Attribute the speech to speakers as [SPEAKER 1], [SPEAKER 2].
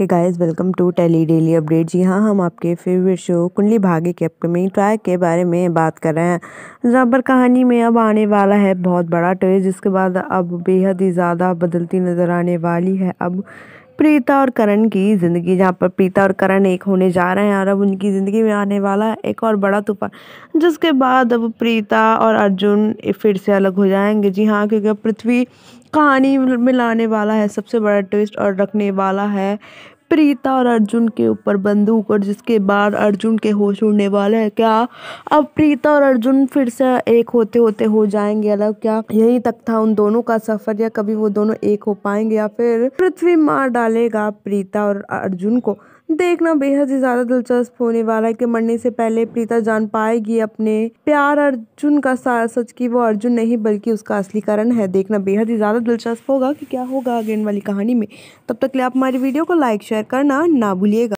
[SPEAKER 1] hey guys welcome to tele daily update जी हाँ हम आपके फेवरेट शो कुंडली भाग्य के अपकमिंग ट्रैक के बारे में बात कर रहे हैं जहाँ पर कहानी में अब आने वाला है बहुत बड़ा ट्विस्ट जिसके बाद अब बेहद ही ज़्यादा बदलती नज़र आने वाली है अब प्रीता और करण की ज़िंदगी जहाँ पर प्रीता और करण एक होने जा रहे हैं और अब उनकी ज़िंदगी में आने वाला एक और बड़ा तूफान जिसके बाद अब प्रीता और अर्जुन फिर से अलग हो जाएंगे जी हाँ क्योंकि पृथ्वी कहानी में लाने वाला है सबसे बड़ा ट्विस्ट और रखने वाला है प्रीता और अर्जुन के ऊपर बंदूक और जिसके बाद अर्जुन के होश उड़ने वाले हैं क्या अब प्रीता और अर्जुन फिर से एक होते होते हो जाएंगे अलग क्या यहीं तक था उन दोनों का सफर या कभी वो दोनों एक हो पाएंगे या फिर पृथ्वी मार डालेगा प्रीता और अर्जुन को देखना बेहद ही ज्यादा दिलचस्प होने वाला है कि मरने से पहले प्रीता जान पाएगी अपने प्यार अर्जुन का सारा सच की वो अर्जुन नहीं बल्कि उसका असली कारण है देखना बेहद ही ज्यादा दिलचस्प होगा कि क्या होगा अगेन वाली कहानी में तब तक ले आप हमारी वीडियो को लाइक शेयर करना ना भूलिएगा